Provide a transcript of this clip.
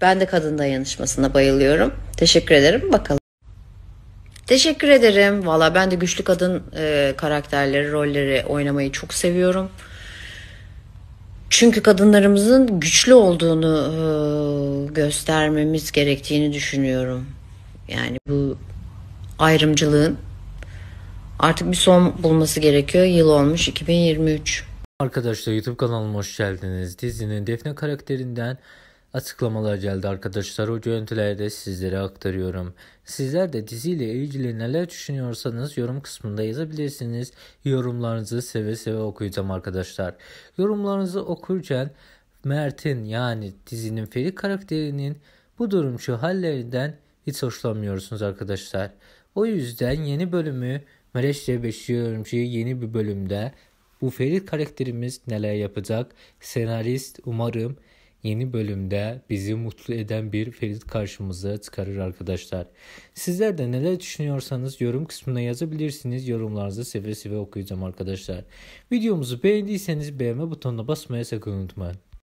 Ben de kadın dayanışmasına bayılıyorum. Teşekkür ederim. Bakalım. Teşekkür ederim. Valla ben de güçlü kadın e, karakterleri, rolleri oynamayı çok seviyorum. Çünkü kadınlarımızın güçlü olduğunu e, göstermemiz gerektiğini düşünüyorum. Yani bu ayrımcılığın artık bir son bulması gerekiyor. Yıl olmuş 2023. Arkadaşlar YouTube kanalıma hoş geldiniz. Dizinin Defne karakterinden Açıklamalar geldi arkadaşlar. O görüntüleri de sizlere aktarıyorum. Sizler de diziyle ilgili neler düşünüyorsanız yorum kısmında yazabilirsiniz. Yorumlarınızı seve seve okuyacağım arkadaşlar. Yorumlarınızı okurken Mert'in yani dizinin Feri karakterinin bu durum şu hallerinden hiç hoşlanmıyorsunuz arkadaşlar. O yüzden yeni bölümü Meleş Rebeşi ki yeni bir bölümde bu Ferit karakterimiz neler yapacak? Senarist umarım yeni bölümde bizi mutlu eden bir Ferit karşımıza çıkarır arkadaşlar. Sizler de neler düşünüyorsanız yorum kısmına yazabilirsiniz. Yorumlarınızı seve seve okuyacağım arkadaşlar. Videomuzu beğendiyseniz beğenme butonuna basmayı sakın unutmayın.